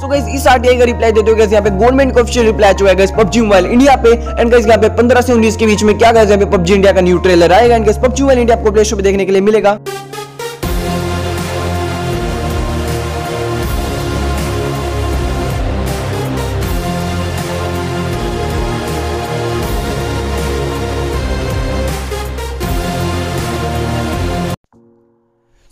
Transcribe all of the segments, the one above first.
सो guys इस RTI का reply देते हो गाइस यहां पे गवर्नमेंट का ऑफिशियल रिप्लाई चुका है गाइस PUBG मोबाइल इंडिया पे एंड गाइस यहां पे 15 से 19 के बीच में क्या गाइस यहां पे PUBG इंडिया का न्यू ट्रेलर आएगा and guys PUBG mobile India आपको प्ले स्टोर पे देखने के लिए मिलेगा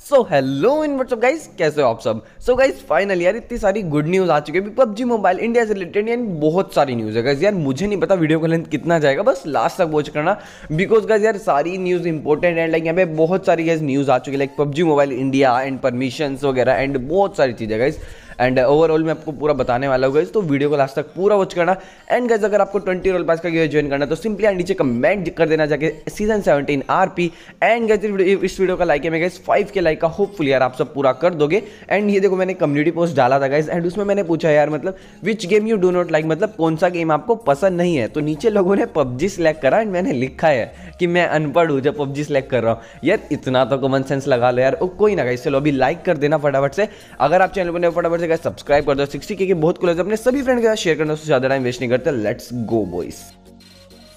so hello and what's up guys कैसे हो आप सब सो गाइस फाइनली यार इतनी सारी गुड न्यूज़ आ चुकी है पबजी मोबाइल इंडिया से रिलेटेड यानी बहुत सारी न्यूज़ है गाइस यार मुझे नहीं पता वीडियो का लेंथ कितना जाएगा बस लास्ट तक वॉच करना बिकॉज गाइस यार सारी न्यूज़ इंपॉर्टेंट एंड लाइक यहाँ पे बहुत सारी गाइज न्यूज़ आ चुकी है like PUBG mobile India and permission वगैरह एंड बहुत सारी चीज़ें गाइज़ एंड ओवरऑल uh, मैं आपको पूरा बताने वाला हूँ गाइज तो वीडियो को लास्ट तक पूरा वॉच करना एंड गाइज अगर आपको ट्वेंटी रोल पास का गेयर ज्वाइन करना तो सिंपली एंड नीचे कमेंट कर देना जाके season seventeen R P and guys इस वीडियो का लाइक है मैं गाइज फाइव के लाइक का होपफुल यार आप सब पूरा कर दोगे एंड ये देखो मैंने कम्युनिटी पोस्ट डाला था गाइज एंड उसमें मैंने पूछा यार मतलब which game you do not like मतलब कौन सा गेम आपको पसंद नहीं है तो नीचे लोगों ने पबजी सेलेक्ट करा एंड मैंने लिखा है कि मैं अनपढ़ हूँ जब पबजी सिलेक्ट कर रहा हूँ यार इतना तो कॉमन सेंस लगा लो यार कोई ना गाइज चलो अभी लाइक कर देना फटाफट से अगर आप चैनल पर फटाफट से गाइस सब्सक्राइब कर दो सिक्सटी के के बहुत कुल अपने सभी फ्रेंड के साथ शेयर करना ज़्यादा टाइम वेस्ट नहीं करते लेट्स गो बॉइस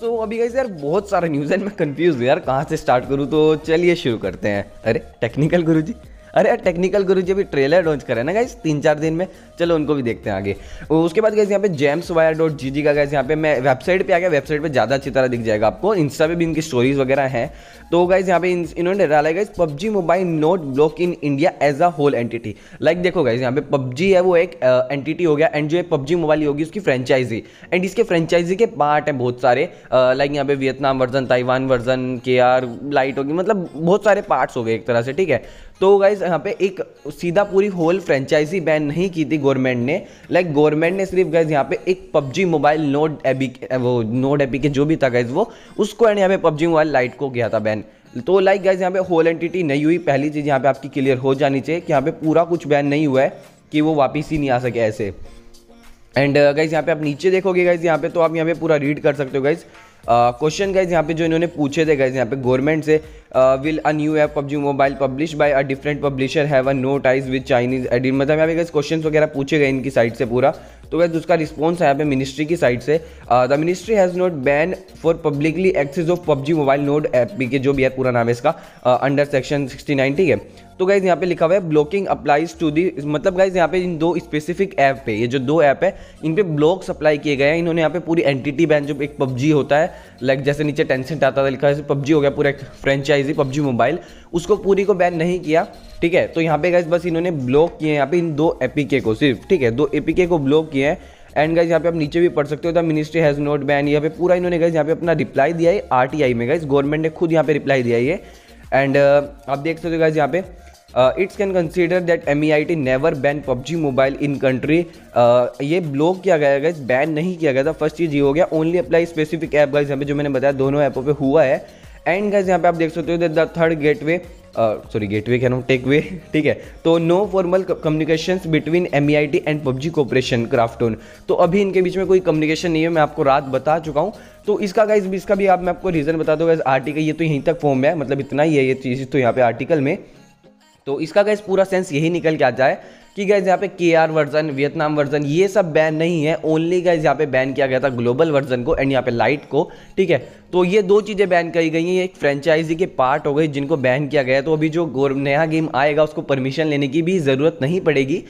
तो so, अभी गाइस यार बहुत सारा न्यूज़ है मैं कंफ्यूज हूँ यार कहाँ से स्टार्ट करूँ तो चलिए शुरू करते हैं अरे टेक्निकल गुरु जी अरे टेक्निकल गुरु जी अभी ट्रेलर लॉन्च करें ना गाइस तीन चार दिन में चलो उनको भी देखते हैं आगे उसके बाद गए यहाँ पे James wire dot G G का गैस यहाँ पे मैं वेबसाइट पे आ गया वेबसाइट पे ज़्यादा अच्छी तरह दिख जाएगा आपको इंस्टा पे भी इनकी स्टोरीज वगैरह हैं तो गाइज यहाँ पे इन्होंने डाला है guys PUBG mobile not block in India as a whole entity like देखो गाइज यहाँ पे पबजी है वो एक एंटिटी हो गया एंड जो है पबजी मोबाइल होगी उसकी फ्रेंचाइजी एंड इसके फ्रेंचाइजी के पार्ट हैं बहुत सारे लाइक यहाँ पे Vietnam version Taiwan version K R lite होगी मतलब बहुत सारे पार्ट्स हो गए एक तरह से ठीक है तो गाइज गाइज यहाँ पे एक सीधा पूरी होल फ्रेंचाइजी बैन नहीं की थी गवर्नमेंट ने लाइक like, गवर्नमेंट ने सिर्फ गाइज यहाँ पे एक पबजी मोबाइल नोट एबी वो नोट एबी के जो भी था गाइज वो उसको एंड यहाँ पे पबजी मोबाइल लाइट को किया था बैन तो लाइक गाइज यहाँ पे होल एंटिटी नहीं हुई पहली चीज़ यहाँ पे आपकी क्लियर हो जानी चाहिए कि यहाँ पे पूरा कुछ बैन नहीं हुआ है कि वो वापिस ही नहीं आ सके ऐसे एंड गाइज यहाँ पे आप नीचे देखोगे गाइज यहाँ पे तो आप यहाँ पे पूरा रीड कर सकते हो गाइज़ क्वेश्चन uh, गाइज यहाँ पे जो इन्होंने पूछे थे गाइज यहाँ पे गवर्नमेंट से will a new app PUBG mobile publish by a different publisher have a no ties with Chinese edit मतलब यहाँ पे गाइज क्वेश्चन वगैरह पूछे गए इनकी साइड से पूरा तो वैसे उसका रिस्पॉन्स है यहाँ पे मिनिस्ट्री की साइड से the ministry has not ban for publicly access of PUBG mobile not app के जो भी है पूरा नाम है इसका अंडर सेक्शन नाइन ठीक है तो गाइज यहाँ पे लिखा हुआ है ब्लॉकिंग अप्लाइज टू दी मतलब गाइज यहाँ पे इन दो स्पेसिफिक ऐप पे ये जो दो ऐप है इन पे ब्लॉक्स अप्लाई किए गए हैं इन्होंने यहाँ पे पूरी एंटिटी बैन जो एक पबजी होता है लाइक जैसे नीचे टेंसेंट आता था लिखा है पबजी हो गया पूरा फ्रेंचाइजी पबजी मोबाइल उसको पूरी को बैन नहीं किया ठीक है तो यहाँ पे गाइज बस इन्होंने ब्लॉक किए हैं यहाँ पे इन दो एपीके को सिर्फ ठीक है दो एपीके को ब्लॉक किए हैं एंड गाइज यहाँ पे आप नीचे भी पढ़ सकते हो the ministry has not ban यहाँ पे पूरा इन्होंने गाइज यहाँ पे अपना रिप्लाई दिया है आर में गाइज गवर्नमेंट ने खुद यहाँ पे रिप्लाई दिया है एंड uh, आप देख सकते हो गाइज यहाँ पे uh, it's can consider that MEIT never never PUBG mobile in country uh, ये ब्लॉक किया गया गाइज बैन नहीं किया गया था फर्स्ट चीज़ ये हो गया only apply specific app guys यहाँ पे जो मैंने बताया दोनों ऐपों पे हुआ है एंड गाइज यहाँ पे आप देख सकते हो that the third gateway sorry way कह रहा हूँ टेक वे ठीक है तो no formal communication between M E I T and PUBG corporation Krafton तो अभी इनके बीच में कोई कम्युनिकेशन नहीं है मैं आपको रात बता चुका हूँ तो इसका गाइज इसका भी आप मैं आपको रीज़न बता दो गाइज आर्टिकल ये तो यहीं तक फॉर्म है मतलब इतना ही है ये चीज़ तो यहाँ पे आर्टिकल में तो इसका गैस पूरा सेंस यही निकल के आ जाए कि गैस यहाँ पे के आर वर्जन वियतनाम वर्जन ये सब बैन नहीं है ओनली गैस यहाँ पे बैन किया गया था ग्लोबल वर्जन को एंड यहाँ पे लाइट को ठीक है तो ये दो चीज़ें बैन करी गई हैं ये एक फ्रेंचाइजी के पार्ट हो गई जिनको बैन किया गया तो अभी जो नया गेम आएगा उसको परमिशन लेने की भी ज़रूरत नहीं पड़ेगी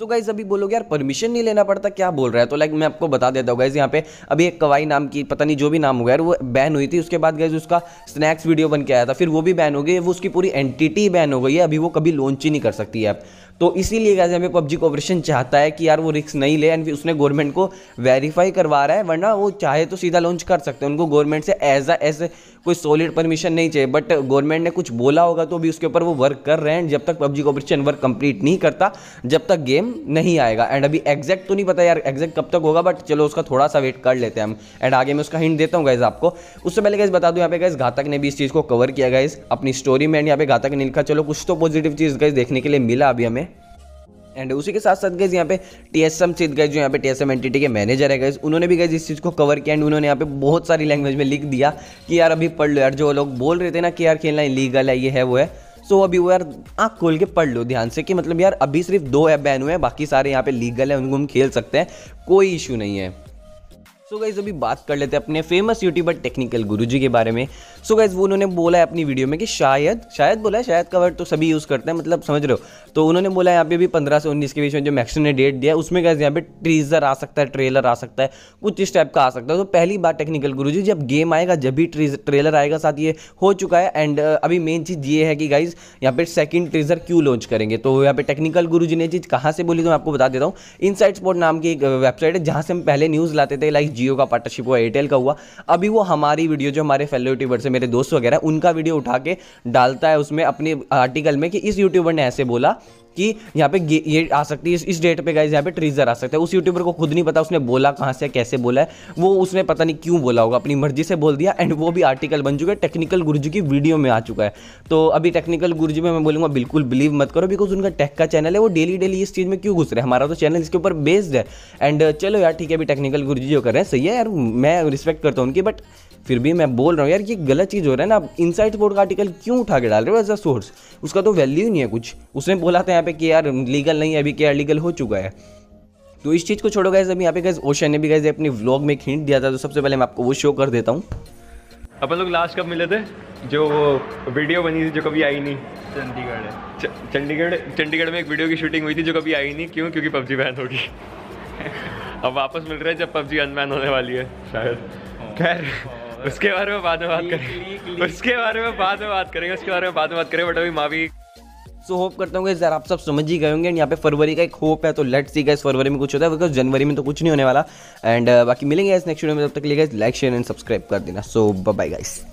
सो गाइज अभी बोलोगे यार परमिशन नहीं लेना पड़ता क्या बोल रहा है तो लाइक मैं आपको बता देता हूँ गाइज यहाँ पे अभी एक कवाई नाम की पता नहीं जो भी नाम होगा यार वो बैन हुई थी उसके बाद गाइज उसका स्नैक्स वीडियो बन के आया था फिर वो भी बैन हो गई वो उसकी पूरी एंटिटी बैन हो गई है अभी वो कभी लॉन्च ही नहीं कर सकती है तो इसीलिए कैसे हमें पबजी कॉपरेशन चाहता है कि यार वो रिक्स नहीं ले एंड उसने गवर्नमेंट को वेरीफाई करवा रहा है वरना वो चाहे तो सीधा लॉन्च कर सकते हैं उनको गवर्नमेंट से एज अ एज कोई सॉलिड परमिशन नहीं चाहिए बट गवर्नमेंट ने कुछ बोला होगा तो भी उसके ऊपर वो वर्क कर रहे हैं जब तक पबजी कॉपरेशन वर्क कंप्लीट नहीं करता जब तक गेम नहीं आएगा एंड अभी एग्जैक्ट तो नहीं पता यार एग्जैक्ट कब तक होगा बट चलो उसका थोड़ा सा वेट कर लेते हैं हम एंड आगे मैं उसका हिंट देता हूँ गाइज आपको उससे पहले गाइज बता दूँ यहाँ पे गाइज घातक ने भी इस चीज़ को कवर किया गाइज अपनी स्टोरी में एंड यहाँ पे घातक ने लिखा चलो कुछ तो पॉजिटिव चीज़ गाइज देखने के लिए मिला अभी हमें एंड उसी के साथ साथ गए यहाँ पे टी एस एम सिद्ध गए जो यहाँ पे टी एस एम एंटिटी के मैनेजर है गए उन्होंने भी गए इस चीज़ को कवर किया एंड उन्होंने यहाँ पे बहुत सारी लैंग्वेज में लिख दिया कि यार अभी पढ़ लो यार जो लोग बोल रहे थे ना कि यार खेलना इलीगल है ये है वो है सो so, अभी वो यार आँख खोल के पढ़ लो ध्यान से कि मतलब यार अभी सिर्फ दो ऐप बैन हुए हैं बाकी सारे यहाँ पे लीगल है उनको हम खेल सकते हैं कोई इशू नहीं है सो so गाइज अभी बात कर लेते हैं अपने फेमस यूट्यूबर टेक्निकल गुरुजी के बारे में सो so गाइज वो उन्होंने बोला है अपनी वीडियो में कि शायद शायद बोला है शायद का वर्ड तो सभी यूज़ करते हैं मतलब समझ रहे हो तो उन्होंने बोला है यहाँ पे भी पंद्रह से उन्नीस के बीच में जो मैक्सिम ने डेट दिया उसमें गाइज यहाँ पे ट्रीजर आ सकता है ट्रेलर आ सकता है कुछ इस टाइप का आ सकता है तो पहली बार टेक्निकल गुरु जब गेम आएगा जब भी ट्रेलर आएगा साथ ये हो चुका है एंड अभी मेन चीज़ ये है कि गाइज यहाँ पे सेकेंड ट्रीजर क्यों लॉन्च करेंगे तो यहाँ पे टेक्निकल गुरु ने चीज़ कहाँ से बोली तो मैं आपको बता देता हूँ इन स्पोर्ट नाम की एक वेबसाइट है जहाँ से हम पहले न्यूज़ लाते थे लाइक जियो का पार्टनरशिप हुआ एयरटेल का हुआ अभी वो हमारी वीडियो जो हमारे फेलो यूट्यूबर से मेरे दोस्त वगैरह उनका वीडियो उठा के डालता है उसमें अपने आर्टिकल में कि इस यूट्यूबर ने ऐसे बोला कि यहाँ पे ये आ सकती है इस, डेट पे गाइज यहाँ पे ट्रीजर आ सकता है उस यूट्यूबर को खुद नहीं पता उसने बोला कहाँ से कैसे बोला है वो उसने पता नहीं क्यों बोला होगा अपनी मर्जी से बोल दिया एंड वो भी आर्टिकल बन चुका है टेक्निकल गुरुजी की वीडियो में आ चुका है तो अभी टेक्निकल गुरुजी में मैं बोलूँगा बिल्कुल बिलीव मत करो बिकॉज उनका टेक का चैनल है वो डेली डेली इस चीज़ में क्यों घुस रहे हैं हमारा तो चैनल इसके ऊपर बेस्ड है एंड चलो यार ठीक है अभी टेक्निकल गुरुजी जो कर रहे हैं सही है यार मैं रिस्पेक्ट करता हूँ उनकी बट फिर भी मैं बोल रहा हूँ यार ये गलत चीज़ हो रहा है ना आप इनसाइड स्पोर्ट का आर्टिकल क्यों उठा के डाल रहे हो एज अ सोर्स उसका तो वैल्यू ही नहीं है कुछ उसने बोला था यहाँ पे कि यार लीगल नहीं है अभी क्या लीगल हो चुका है तो इस चीज़ को छोड़ो गए अभी यहाँ पे गए ओशन ने भी गए अपने व्लॉग में एक हिंट दिया था तो सबसे पहले मैं आपको वो शो कर देता हूँ अपन लोग लास्ट कब मिले थे जो वीडियो बनी थी जो कभी आई नहीं चंडीगढ़ चंडीगढ़ चंडीगढ़ में एक वीडियो की शूटिंग हुई थी जो कभी आई नहीं क्यों क्योंकि पबजी बैन होगी अब वापस मिल रहा है जब पबजी अनबैन होने वाली है शायद हाँ। खैर हाँ। उसके बारे में बाद में बात करेंगे उसके बारे में बाद में बात करेंगे उसके बारे में बाद में बात करेंगे बट अभी मावी सो होप करता हूँ कि सर आप सब समझ ही गए होंगे एंड यहाँ पे फरवरी का एक होप है तो लेट सी गए फरवरी में कुछ होता है बिकॉज जनवरी में तो कुछ नहीं होने वाला एंड uh, बाकी मिलेंगे इस नेक्स्ट वीडियो में तब तक लिए गए लाइक शेयर एंड सब्सक्राइब कर देना सो बाय गाइस